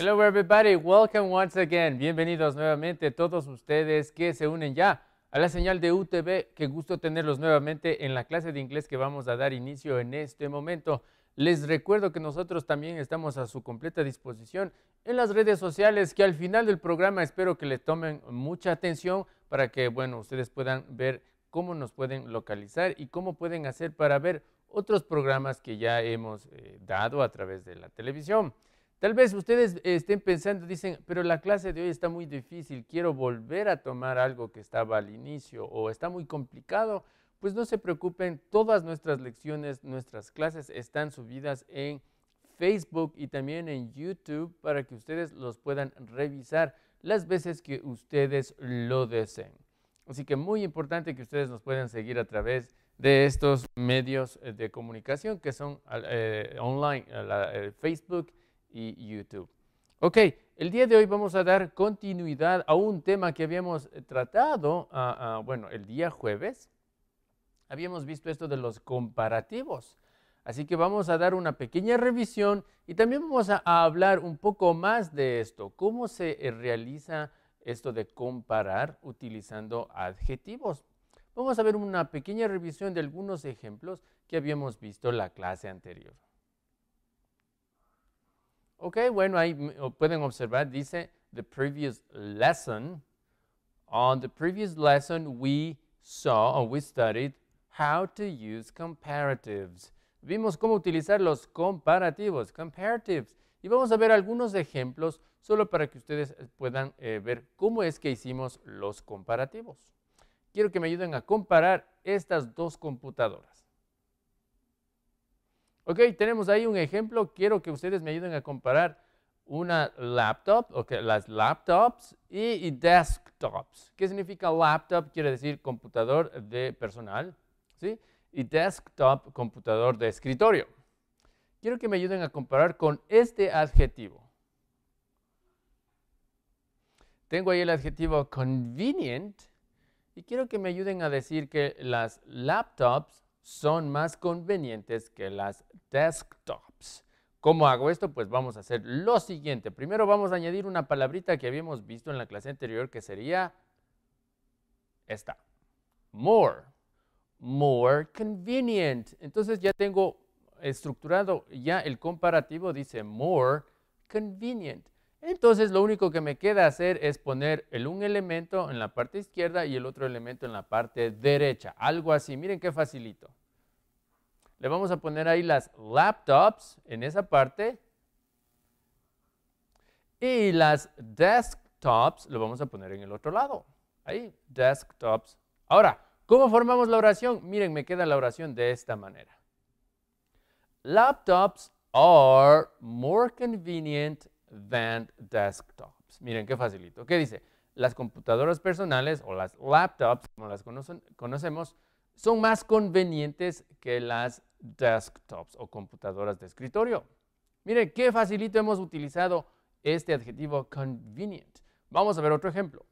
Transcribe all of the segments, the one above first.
Hello everybody, welcome once again. Bienvenidos nuevamente todos ustedes que se unen ya a la señal de UTV. Qué gusto tenerlos nuevamente en la clase de inglés que vamos a dar inicio en este momento. Les recuerdo que nosotros también estamos a su completa disposición en las redes sociales, que al final del programa espero que le tomen mucha atención para que, bueno, ustedes puedan ver cómo nos pueden localizar y cómo pueden hacer para ver otros programas que ya hemos eh, dado a través de la televisión. Tal vez ustedes estén pensando, dicen, pero la clase de hoy está muy difícil, quiero volver a tomar algo que estaba al inicio o está muy complicado. Pues no se preocupen, todas nuestras lecciones, nuestras clases están subidas en Facebook y también en YouTube para que ustedes los puedan revisar las veces que ustedes lo deseen. Así que muy importante que ustedes nos puedan seguir a través de estos medios de comunicación que son eh, online, eh, Facebook, y YouTube. Ok, el día de hoy vamos a dar continuidad a un tema que habíamos eh, tratado, ah, ah, bueno, el día jueves. Habíamos visto esto de los comparativos. Así que vamos a dar una pequeña revisión y también vamos a, a, hablar un poco más de esto, cómo se eh, realiza esto de comparar utilizando adjetivos. Vamos a ver una pequeña revisión de algunos ejemplos que habíamos visto en la clase anterior. Ok, bueno, ahí pueden observar, dice the previous lesson. On the previous lesson, we saw or we studied how to use comparatives. Vimos cómo utilizar los comparativos, comparatives. Y vamos a ver algunos ejemplos solo para que ustedes eh, puedan eh, ver cómo es que hicimos los comparativos. Quiero que me ayuden a comparar estas dos computadoras. Ok, tenemos ahí un ejemplo. Quiero que ustedes me ayuden a comparar una laptop, ok, las laptops y, desktops. ¿Qué significa laptop? Quiere decir computador de personal, ¿sí? Y desktop, computador de escritorio. Quiero que me ayuden a comparar con este adjetivo. Tengo ahí el adjetivo convenient y quiero que me ayuden a decir que las laptops son más convenientes que las desktops. ¿Cómo hago esto? Pues vamos a hacer lo siguiente. Primero vamos a añadir una palabrita que habíamos visto en la clase anterior que sería esta. More. More convenient. Entonces ya tengo estructurado ya el comparativo, dice more convenient. Entonces lo único que me queda hacer es poner el un elemento en la parte izquierda y el otro elemento en la parte derecha. Algo así. Miren qué facilito. Le vamos a poner ahí las laptops en esa parte. Y las desktops lo vamos a poner en el otro lado. Ahí, desktops. Ahora, ¿cómo formamos la oración? Miren, me queda la oración de esta manera. Laptops are more convenient than desktops. Miren, qué facilito. ¿Qué dice? Las computadoras personales o las laptops, como las conocemos, son más convenientes que las desktops o computadoras de escritorio. Miren, qué facilito hemos utilizado este adjetivo convenient. Vamos a ver otro ejemplo.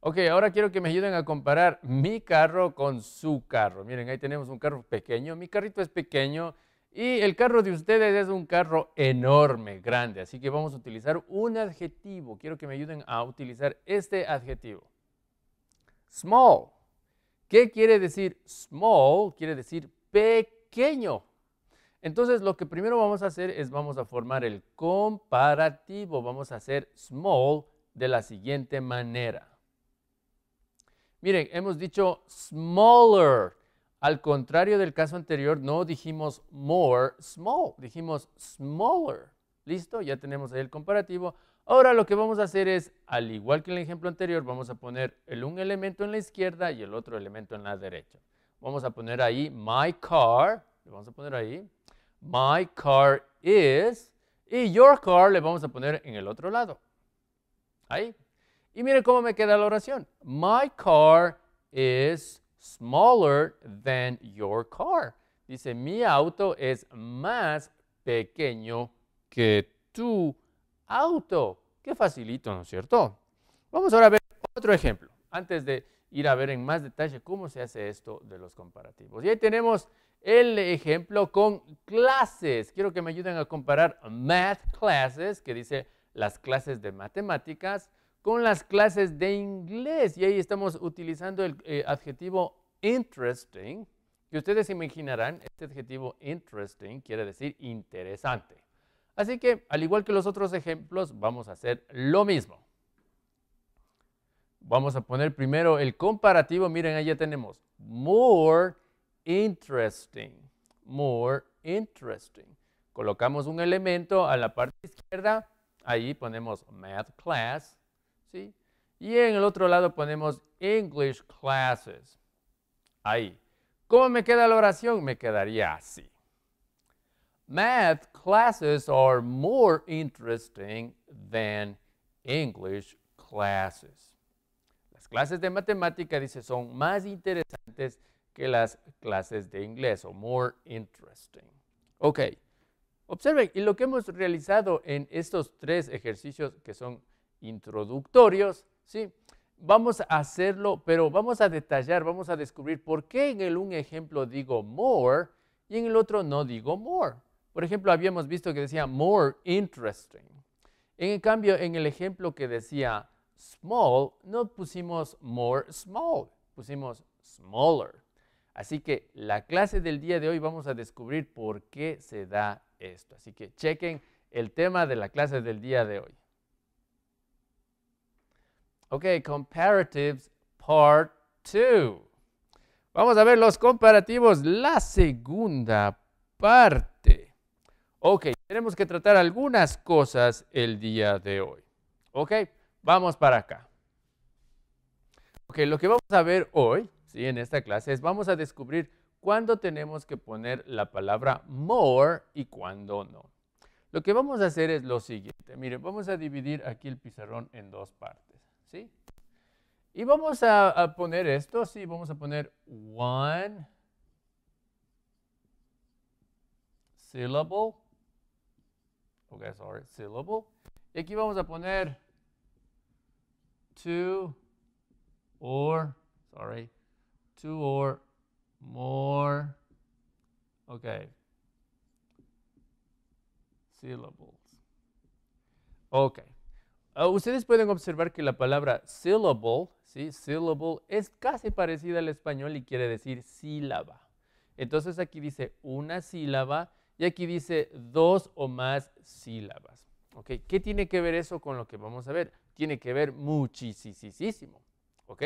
Ok, ahora quiero que me ayuden a comparar mi carro con su carro. Miren, ahí tenemos un carro pequeño, mi carrito es pequeño y el carro de ustedes es un carro enorme, grande. Así que vamos a utilizar un adjetivo. Quiero que me ayuden a utilizar este adjetivo. Small. ¿Qué quiere decir small? Quiere decir pequeño. Entonces lo que primero vamos a hacer es vamos a formar el comparativo. Vamos a hacer small de la siguiente manera. Miren, hemos dicho smaller. Al contrario del caso anterior, no dijimos more small, dijimos smaller. ¿Listo? Ya tenemos ahí el comparativo. Ahora lo que vamos a hacer es, al igual que en el ejemplo anterior, vamos a poner el un elemento en la izquierda y el otro elemento en la derecha. Vamos a poner ahí my car, le vamos a poner ahí, my car is, y your car le vamos a poner en el otro lado. Ahí. Y miren cómo me queda la oración. My car is smaller than your car. Dice, mi auto es más pequeño que tú auto. Qué facilito, ¿no es cierto? Vamos ahora a ver otro ejemplo, antes de ir a ver en más detalle cómo se hace esto de los comparativos. Y ahí tenemos el ejemplo con clases. Quiero que me ayuden a comparar math classes, que dice las clases de matemáticas, con las clases de inglés. Y ahí estamos utilizando el eh, adjetivo interesting. Que ustedes imaginarán, este adjetivo interesting quiere decir interesante. Así que, al igual que los otros ejemplos, vamos a hacer lo mismo. Vamos a poner primero el comparativo. Miren, ahí ya tenemos more interesting. More interesting. Colocamos un elemento a la parte izquierda. Ahí ponemos math class. ¿sí? Y en el otro lado ponemos English classes. Ahí. ¿Cómo me queda la oración? Me quedaría así math classes are more interesting than English classes. Las clases de matemática, dice, son más interesantes que las clases de inglés, o more interesting. Ok, observen, y lo que hemos realizado en estos tres ejercicios que son introductorios, ¿sí? Vamos a hacerlo, pero vamos a detallar, vamos a descubrir por qué en el un ejemplo digo more y en el otro no digo more. Por ejemplo, habíamos visto que decía more interesting. En cambio, en el ejemplo que decía small, no pusimos more small, pusimos smaller. Así que la clase del día de hoy vamos a descubrir por qué se da esto. Así que chequen el tema de la clase del día de hoy. Ok, comparatives part 2. Vamos a ver los comparativos, la segunda parte. Ok, tenemos que tratar algunas cosas el día de hoy. Ok, vamos para acá. Ok, lo que vamos a ver hoy, ¿sí? en esta clase, es vamos a descubrir cuándo tenemos que poner la palabra more y cuándo no. Lo que vamos a hacer es lo siguiente. Miren, vamos a dividir aquí el pizarrón en dos partes. ¿sí? Y vamos a, a poner esto, sí, vamos a poner one syllable Ok, sorry, syllable. Y aquí vamos a poner two or, sorry, two or more, okay, syllables. Ok. Ah, ustedes pueden observar que la palabra syllable, ¿sí? Syllable es casi parecida al español y quiere decir sílaba. Entonces aquí dice una sílaba y aquí dice dos o más sílabas. ¿Ok? ¿Qué tiene que ver eso con lo que vamos a ver? Tiene que ver muchísimo. ¿Ok?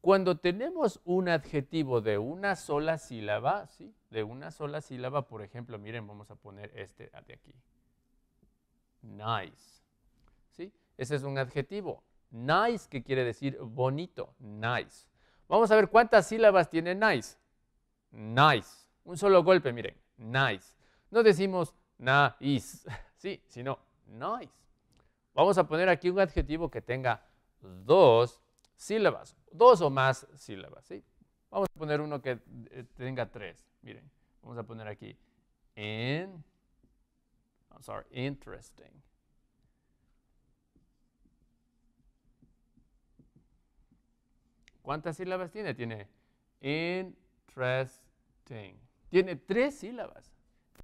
Cuando tenemos un adjetivo de una sola sílaba, ¿sí? De una sola sílaba, por ejemplo, miren, vamos a poner este de aquí. Nice. ¿Sí? Ese es un adjetivo. Nice, que quiere decir bonito. Nice. Vamos a ver cuántas sílabas tiene nice. Nice. Un solo golpe, miren. Nice no decimos nice, sí, sino nice. Vamos a poner aquí un adjetivo que tenga dos sílabas, dos o más sílabas, ¿sí? Vamos a poner uno que eh, tenga tres, miren, vamos a poner aquí sorry, interesting. ¿Cuántas sílabas tiene? Tiene interesting. Tiene tres sílabas.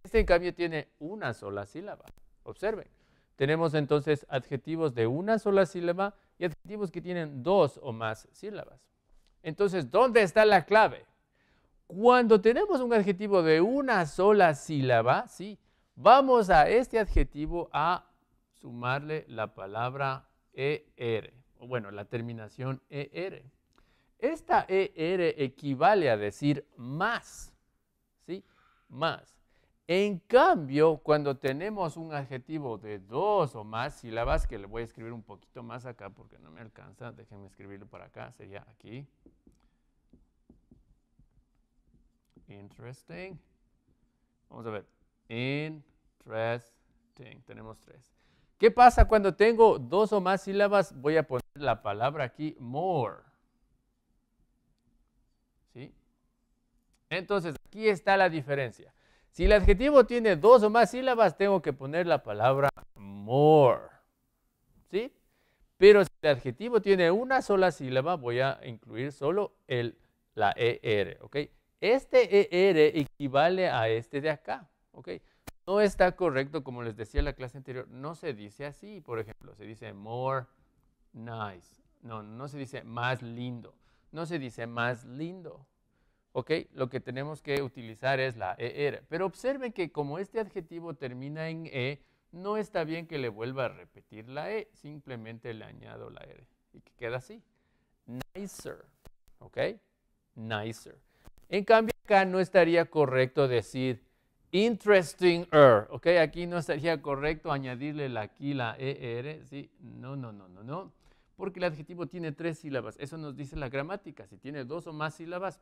Este en cambio tiene una sola sílaba. Observen. Tenemos entonces adjetivos de una sola sílaba y adjetivos que tienen dos o más sílabas. Entonces, ¿dónde está la clave? Cuando tenemos un adjetivo de una sola sílaba, sí, vamos a este adjetivo a sumarle la palabra er, o bueno, la terminación er. Esta er equivale a decir más, ¿sí? Más. En cambio, cuando tenemos un adjetivo de dos o más sílabas, que le voy a escribir un poquito más acá porque no me alcanza, déjenme escribirlo por acá, sería aquí. Interesting. Vamos a ver. Interesting. Tenemos tres. ¿Qué pasa cuando tengo dos o más sílabas? Voy a poner la palabra aquí, more. ¿Sí? Entonces, aquí está la diferencia. Si el adjetivo tiene dos o más sílabas, tengo que poner la palabra more. ¿Sí? Pero si el adjetivo tiene una sola sílaba, voy a incluir solo el, la ER. ¿Ok? Este ER equivale a este de acá. ¿Ok? No está correcto, como les decía en la clase anterior, no se dice así, por ejemplo, se dice more nice. No, no se dice más lindo, no se dice más lindo, ¿ok? Lo que tenemos que utilizar es la ER. Pero observen que como este adjetivo termina en E, no está bien que le vuelva a repetir la E, simplemente le añado la R y que queda así. Nicer, ¿ok? Nicer. En cambio, acá no estaría correcto decir interesting er, ¿ok? Aquí no estaría correcto añadirle la, aquí la ER, No, no, no, no, no porque el adjetivo tiene tres sílabas. Eso nos dice la gramática. Si tiene dos o más sílabas,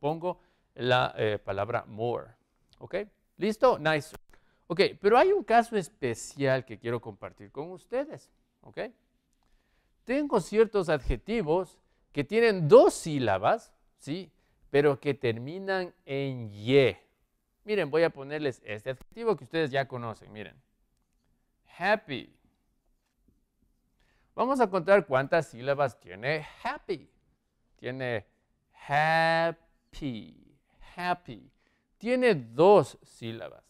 pongo la eh, palabra more. ¿Ok? ¿Listo? Nice. Ok, pero hay un caso especial que quiero compartir con ustedes. ¿Ok? Tengo ciertos adjetivos que tienen dos sílabas, ¿sí? Pero que terminan en Y. Miren, voy a ponerles este adjetivo que ustedes ya conocen. Miren. Happy. Vamos a contar cuántas sílabas tiene happy. Tiene happy, happy. Tiene dos sílabas.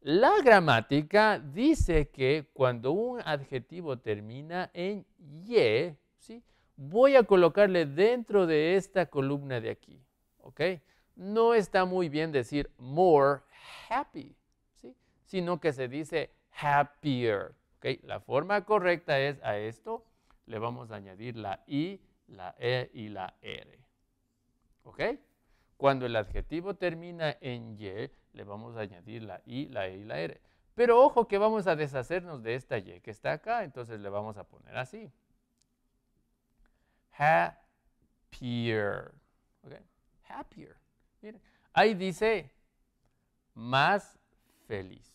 La gramática dice que cuando un adjetivo termina en ye, voy a colocarle dentro de esta columna de aquí. No está muy bien decir more happy, sino que se dice happier. Okay, la forma correcta es a esto le vamos a añadir la I, la E y la R. Cuando el adjetivo termina en Y, le vamos a añadir la I, la E y la R. Pero ojo que vamos a deshacernos de esta Y que está acá, entonces le vamos a poner así. Happier. Okay. Happier. Miren. Ahí dice más feliz.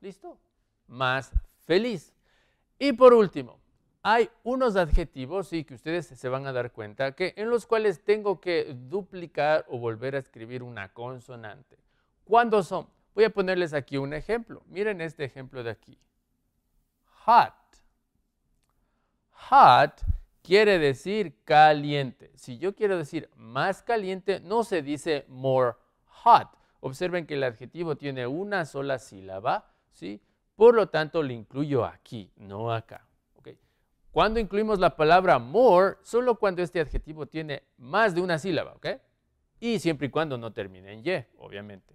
¿Listo? más feliz. Y por último, hay unos adjetivos, y que ustedes se van a dar cuenta, que en los cuales tengo que duplicar o volver a escribir una consonante. ¿Cuándo son? Voy a ponerles aquí un ejemplo. Miren este ejemplo de aquí. Hot. Hot quiere decir caliente. Si yo quiero decir más caliente, no se dice more hot. Observen que el adjetivo tiene una sola sílaba, ¿sí? Por lo tanto, le incluyo aquí, no acá. ¿okay? Cuando incluimos la palabra more, solo cuando este adjetivo tiene más de una sílaba, ¿ok? Y siempre y cuando no termine en y, obviamente.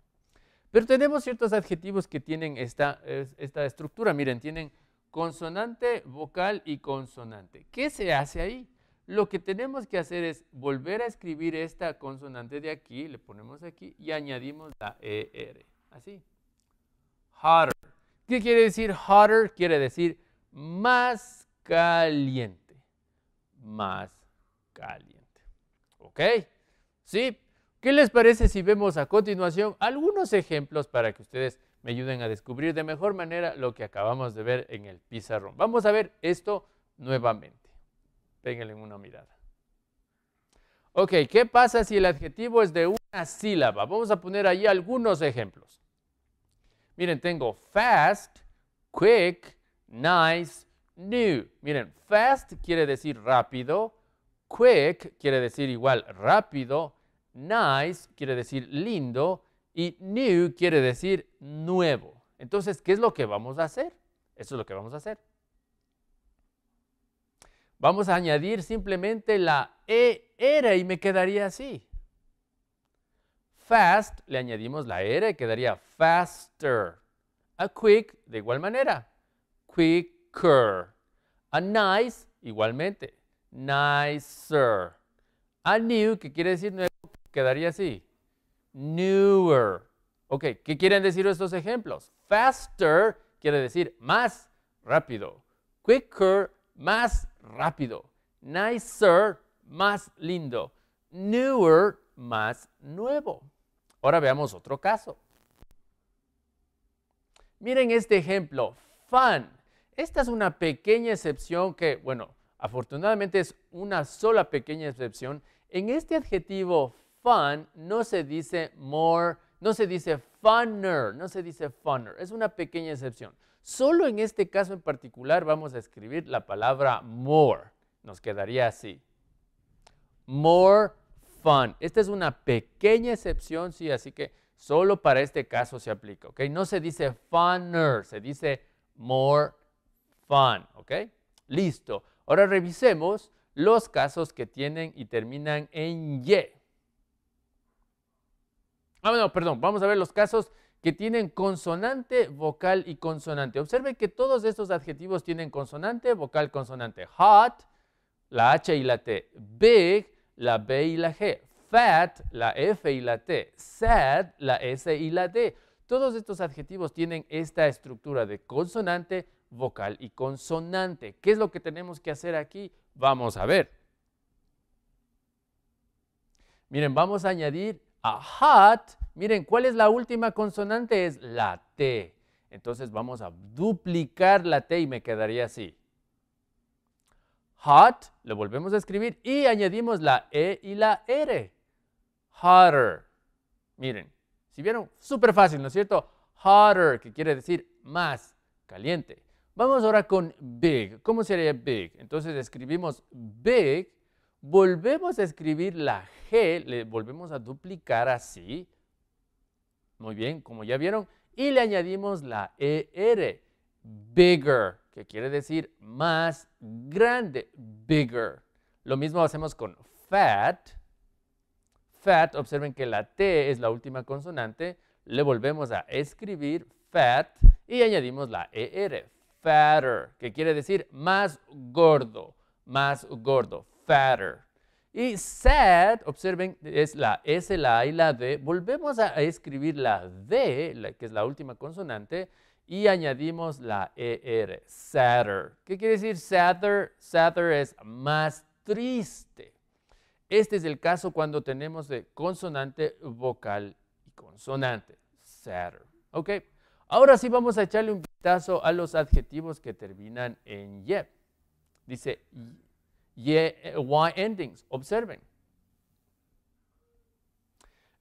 Pero tenemos ciertos adjetivos que tienen esta, esta estructura. Miren, tienen consonante, vocal y consonante. ¿Qué se hace ahí? Lo que tenemos que hacer es volver a escribir esta consonante de aquí, le ponemos aquí y añadimos la ER. Así. Harder. ¿Qué quiere decir hotter? Quiere decir más caliente. Más caliente. ¿Ok? ¿Sí? ¿Qué les parece si vemos a continuación algunos ejemplos para que ustedes me ayuden a descubrir de mejor manera lo que acabamos de ver en el pizarrón? Vamos a ver esto nuevamente. en una mirada. Ok, ¿qué pasa si el adjetivo es de una sílaba? Vamos a poner ahí algunos ejemplos. Miren, tengo fast, quick, nice, new. Miren, fast quiere decir rápido, quick quiere decir igual rápido, nice quiere decir lindo y new quiere decir nuevo. Entonces, ¿qué es lo que vamos a hacer? Eso es lo que vamos a hacer. Vamos a añadir simplemente la e era y me quedaría así. Fast le añadimos la R, quedaría faster. A quick, de igual manera. Quicker. A nice, igualmente. Nicer. A new, que quiere decir nuevo, quedaría así. Newer. Ok, ¿qué quieren decir estos ejemplos? Faster quiere decir más rápido. Quicker, más rápido. Nicer, más lindo. Newer, más nuevo. Ahora veamos otro caso. Miren este ejemplo, fun. Esta es una pequeña excepción que, bueno, afortunadamente es una sola pequeña excepción. En este adjetivo fun no se dice more, no se dice funner, no se dice funner, es una pequeña excepción. Solo en este caso en particular vamos a escribir la palabra more. Nos quedaría así. More fun. Esta es una pequeña excepción, sí, así que solo para este caso se aplica, ¿ok? No se dice funner, se dice more fun, ¿ok? Listo. Ahora revisemos los casos que tienen y terminan en y. Ah, bueno, perdón, vamos a ver los casos que tienen consonante, vocal y consonante. Observe que todos estos adjetivos tienen consonante, vocal, consonante. Hot, la H y la T. Big, la B y la G. Fat, la F y la T. Sad, la S y la D. Todos estos adjetivos tienen esta estructura de consonante, vocal y consonante. ¿Qué es lo que tenemos que hacer aquí? Vamos a ver. Miren, vamos a añadir a hot. Miren, ¿cuál es la última consonante? Es la T. Entonces vamos a duplicar la T y me quedaría así. Hot, lo volvemos a escribir y añadimos la E y la R. Hotter. Miren, si vieron, súper fácil, ¿no es cierto? Hotter, que quiere decir más caliente. Vamos ahora con big. ¿Cómo sería big? Entonces escribimos big, volvemos a escribir la G, le volvemos a duplicar así. Muy bien, como ya vieron. Y le añadimos la ER, bigger que quiere decir más grande, bigger. Lo mismo hacemos con fat. Fat, observen que la T es la última consonante, le volvemos a escribir fat y añadimos la ER, fatter, que quiere decir más gordo, más gordo, fatter. Y sad, observen, es la S, la A y la D. Volvemos a escribir la D, que es la última consonante, y añadimos la ER, sadder. ¿Qué quiere decir sadder? Sadder es más triste. Este es el caso cuando tenemos de consonante, vocal y consonante. Sadder. ¿Ok? Ahora sí vamos a echarle un vistazo a los adjetivos que terminan en y. Dice ye, y endings. Observen.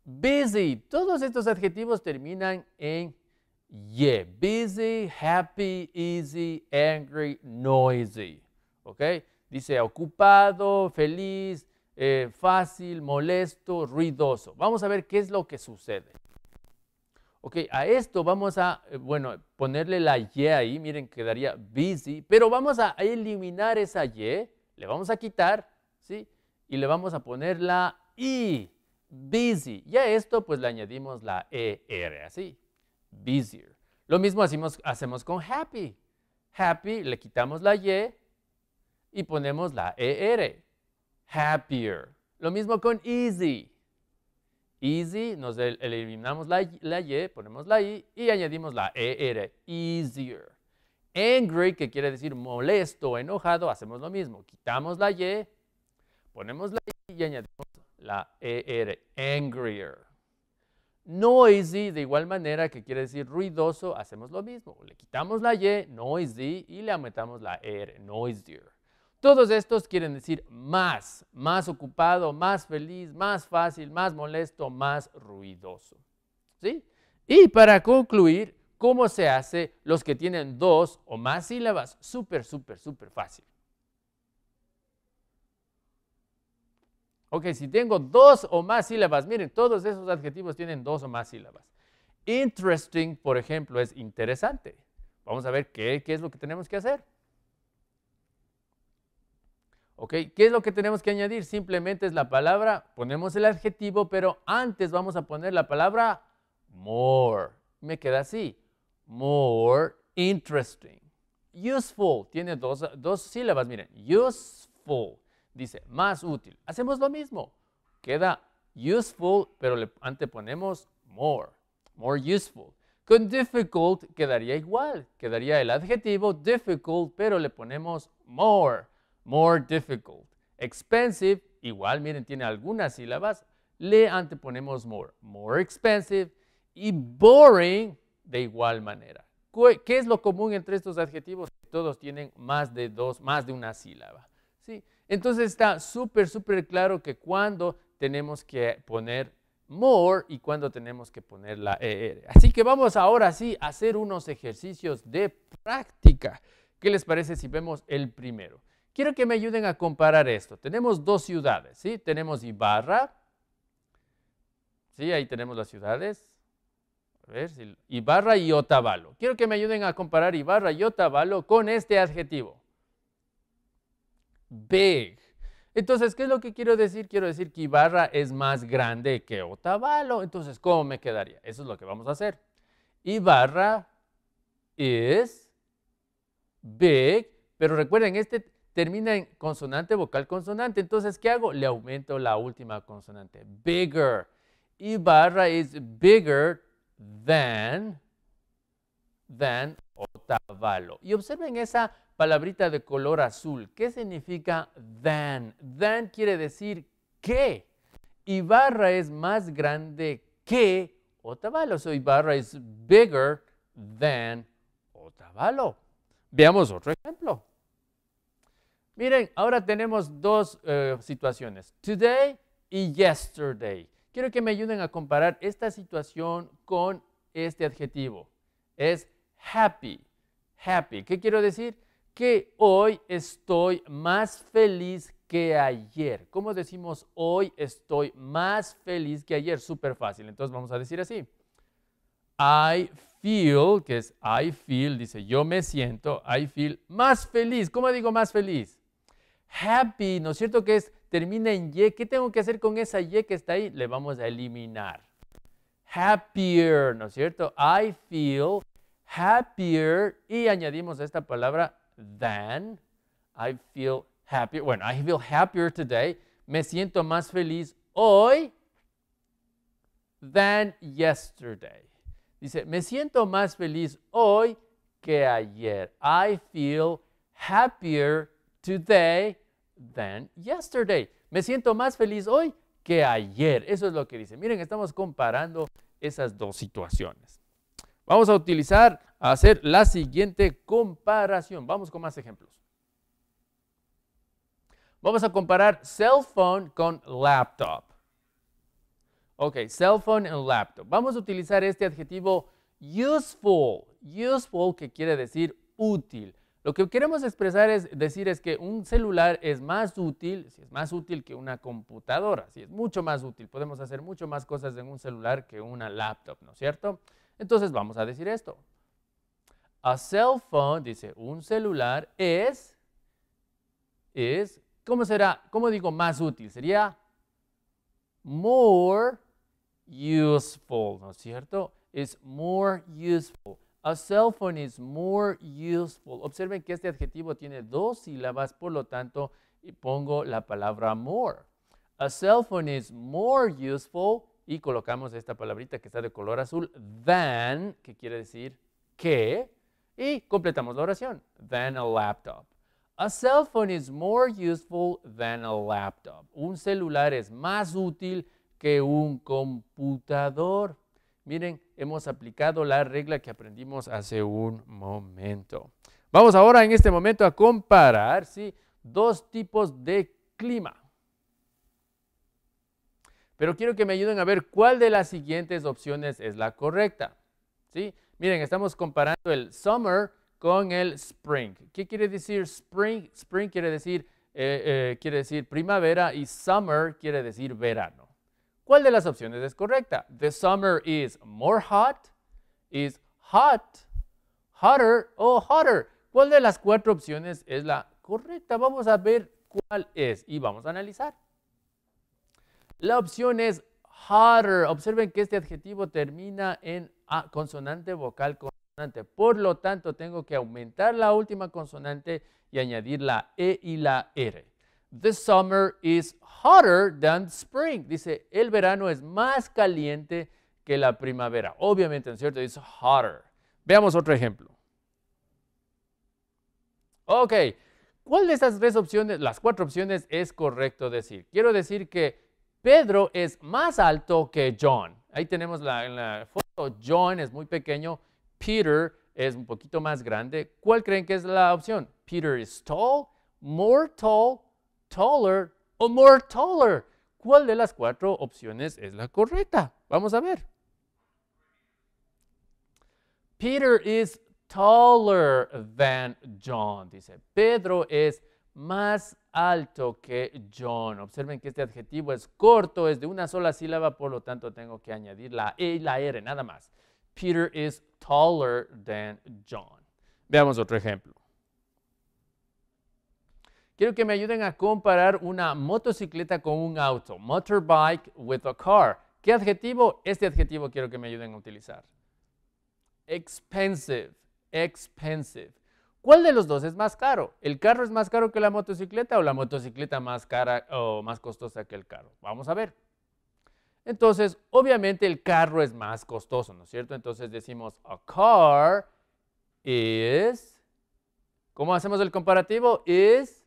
Busy. Todos estos adjetivos terminan en y, busy, happy, easy, angry, noisy. ¿Ok? Dice ocupado, feliz, eh, fácil, molesto, ruidoso. Vamos a ver qué es lo que sucede. Ok, a esto vamos a, eh, bueno, ponerle la Y ahí, miren, quedaría busy, pero vamos a eliminar esa Y, le vamos a quitar, ¿sí? Y le vamos a poner la I, busy. Y a esto pues le añadimos la ER, así, busier. Lo mismo hacemos, hacemos con happy. Happy, le quitamos la Y y ponemos la ER. Happier. Lo mismo con easy. Easy, nos eliminamos la, Y, ponemos la I y añadimos la ER. Easier. Angry, que quiere decir molesto, enojado, hacemos lo mismo. Quitamos la Y, ponemos la I y añadimos la ER. Angrier. Noisy, de igual manera que quiere decir ruidoso, hacemos lo mismo. Le quitamos la Y, noisy, y le aumentamos la R, noisier. Todos estos quieren decir más, más ocupado, más feliz, más fácil, más molesto, más ruidoso. ¿Sí? Y para concluir, ¿cómo se hace los que tienen dos o más sílabas? Súper, súper, súper fácil. Ok, si tengo dos o más sílabas, miren, todos esos adjetivos tienen dos o más sílabas. Interesting, por ejemplo, es interesante. Vamos a ver qué, es lo que tenemos que hacer. ¿Ok? ¿Qué es lo que tenemos que añadir? Simplemente es la palabra, ponemos el adjetivo, pero antes vamos a poner la palabra more. Me queda así. More interesting. Useful. Tiene dos, dos sílabas, miren. Useful. Dice, más útil. Hacemos lo mismo. Queda useful, pero le anteponemos more. More useful. Con difficult quedaría igual. Quedaría el adjetivo difficult, pero le ponemos more. More difficult. Expensive, igual, miren, tiene algunas sílabas. Le anteponemos more. More expensive. Y boring, de igual manera. ¿Qué es lo común entre estos adjetivos? Todos tienen más de dos, más de una sílaba. Entonces está súper, súper claro que cuando tenemos que poner more y cuando tenemos que poner la ER. Así que vamos ahora sí a hacer unos ejercicios de práctica. ¿Qué les parece si vemos el primero? Quiero que me ayuden a comparar esto. Tenemos dos ciudades, ¿sí? Tenemos Ibarra, ¿sí? Ahí tenemos las ciudades. A ver, Ibarra y Otavalo. Quiero que me ayuden a comparar Ibarra y Otavalo con este adjetivo big. Entonces, ¿qué es lo que quiero decir? Quiero decir que Ibarra es más grande que Otavalo. Entonces, ¿cómo me quedaría? Eso es lo que vamos a hacer. Ibarra is big, pero recuerden, este termina en consonante, vocal, consonante. Entonces, ¿qué hago? Le aumento la última consonante. Bigger. Ibarra is bigger than, than Otavalo. Y observen esa palabrita de color azul. ¿Qué significa than? Than quiere decir que. Ibarra es más grande que Otavalo. So Ibarra es bigger than Otavalo. Veamos otro ejemplo. Miren, ahora tenemos dos eh, situaciones. Today y yesterday. Quiero que me ayuden a comparar esta situación con este adjetivo. Es happy happy. ¿Qué quiero decir? Que hoy estoy más feliz que ayer. ¿Cómo decimos hoy estoy más feliz que ayer? Súper fácil. Entonces vamos a decir así. I feel, que es I feel, dice yo me siento, I feel más feliz. ¿Cómo digo más feliz? Happy, ¿no es cierto que es termina en Y? ¿Qué tengo que hacer con esa Y que está ahí? Le vamos a eliminar. Happier, ¿no es cierto? I feel happier y añadimos esta palabra than. I feel happier. Bueno, I feel happier today. Me siento más feliz hoy than yesterday. Dice, me siento más feliz hoy que ayer. I feel happier today than yesterday. Me siento más feliz hoy que ayer. Eso es lo que dice. Miren, estamos comparando esas dos situaciones. Vamos a utilizar, a hacer la siguiente comparación. Vamos con más ejemplos. Vamos a comparar cell phone con laptop. Ok, cell phone and laptop. Vamos a utilizar este adjetivo useful. Useful que quiere decir útil. Lo que queremos expresar es decir es que un celular es más útil, si es más útil que una computadora, si es mucho más útil. Podemos hacer mucho más cosas en un celular que una laptop, ¿no es cierto? Entonces vamos a decir esto. A cell phone, dice, un celular es, es, ¿cómo será? ¿Cómo digo más útil? Sería more useful, ¿no es cierto? Es more useful. A cell phone is more useful. Observen que este adjetivo tiene dos sílabas, por lo tanto, pongo la palabra more. A cell phone is more useful y colocamos esta palabrita que está de color azul, than, que quiere decir que, y completamos la oración, than a laptop. A cell phone is more useful than a laptop. Un celular es más útil que un computador. Miren, hemos aplicado la regla que aprendimos hace un momento. Vamos ahora en este momento a comparar ¿sí? dos tipos de clima. Pero quiero que me ayuden a ver cuál de las siguientes opciones es la correcta. ¿Sí? Miren, estamos comparando el summer con el spring. ¿Qué quiere decir spring? Spring quiere decir, eh, eh, quiere decir primavera y summer quiere decir verano. ¿Cuál de las opciones es correcta? The summer is more hot, is hot, hotter o hotter. ¿Cuál de las cuatro opciones es la correcta? Vamos a ver cuál es y vamos a analizar. La opción es hotter. Observen que este adjetivo termina en a, consonante vocal consonante. Por lo tanto, tengo que aumentar la última consonante y añadir la E y la R. The summer is hotter than spring. Dice, el verano es más caliente que la primavera. Obviamente, ¿no es cierto? It's hotter. Veamos otro ejemplo. Ok, ¿cuál de estas tres opciones, las cuatro opciones, es correcto decir? Quiero decir que Pedro es más alto que John. Ahí tenemos la, foto, John es muy pequeño, Peter es un poquito más grande. ¿Cuál creen que es la opción? Peter is tall, more tall, taller o more taller. ¿Cuál de las cuatro opciones es la correcta? Vamos a ver. Peter is taller than John, dice. Pedro es más alto que John. Observen que este adjetivo es corto, es de una sola sílaba, por lo tanto tengo que añadir la E y la R, nada más. Peter is taller than John. Veamos otro ejemplo. Quiero que me ayuden a comparar una motocicleta con un auto. Motorbike with a car. ¿Qué adjetivo? Este adjetivo quiero que me ayuden a utilizar. Expensive, expensive. ¿Cuál de los dos es más caro? ¿El carro es más caro que la motocicleta o la motocicleta más cara o más costosa que el carro? Vamos a ver. Entonces, obviamente el carro es más costoso, ¿no es cierto? Entonces decimos, a car is, ¿cómo hacemos el comparativo? Is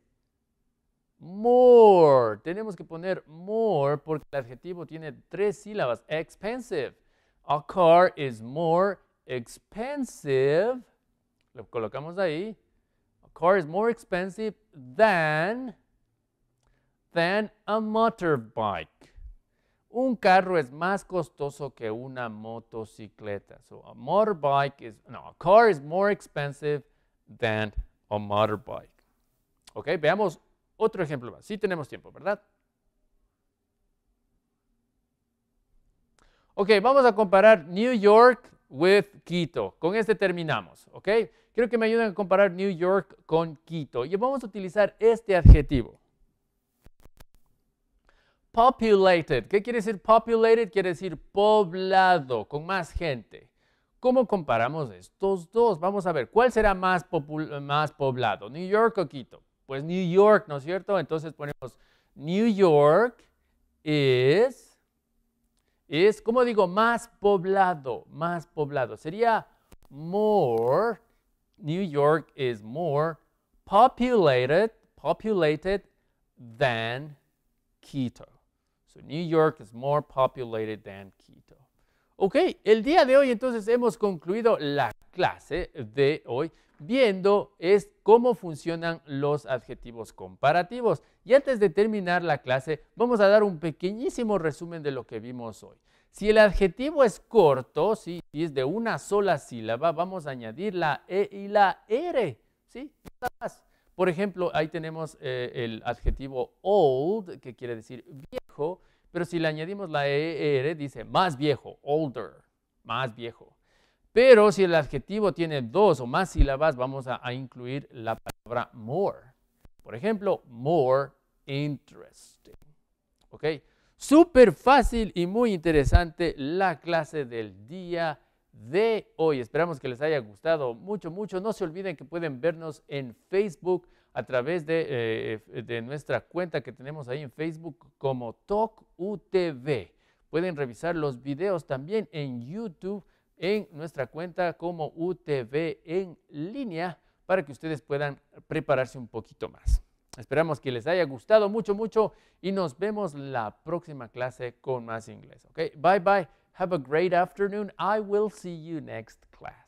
more. Tenemos que poner more porque el adjetivo tiene tres sílabas, expensive. A car is more expensive lo colocamos ahí. A car is more expensive than, than a motorbike. Un carro es más costoso que una motocicleta. So a motorbike is, no, a car is more expensive than a motorbike. Ok, veamos otro ejemplo más. Sí tenemos tiempo, ¿verdad? Ok, vamos a comparar New York with Quito. Con este terminamos, ¿ok? Quiero que me ayuden a comparar New York con Quito. Y vamos a utilizar este adjetivo. Populated. ¿Qué quiere decir populated? Quiere decir poblado, con más gente. ¿Cómo comparamos estos dos? Vamos a ver, ¿cuál será más, más poblado? ¿New York o Quito? Pues New York, ¿no es cierto? Entonces ponemos New York is es, como digo, más poblado, más poblado. Sería more, New York is more populated, populated than Quito. So New York is more populated than Quito. Ok, el día de hoy entonces hemos concluido la clase de hoy viendo es cómo funcionan los adjetivos comparativos. Y antes de terminar la clase, vamos a dar un pequeñísimo resumen de lo que vimos hoy. Si el adjetivo es corto, si es de una sola sílaba, vamos a añadir la E y la R. ¿sí? Por ejemplo, ahí tenemos eh, el adjetivo old, que quiere decir viejo, pero si le añadimos la ER, dice más viejo, older, más viejo. Pero si el adjetivo tiene dos o más sílabas, vamos a, incluir la palabra more. Por ejemplo, more interesting. ¿Ok? Súper fácil y muy interesante la clase del día de hoy. Esperamos que les haya gustado mucho, mucho. No se olviden que pueden vernos en Facebook a través de, eh, de nuestra cuenta que tenemos ahí en Facebook como TalkUTV. Pueden revisar los videos también en YouTube en nuestra cuenta como UTV en línea para que ustedes puedan prepararse un poquito más. Esperamos que les haya gustado mucho, mucho y nos vemos la próxima clase con más inglés. Okay? Bye bye. Have a great afternoon. I will see you next class.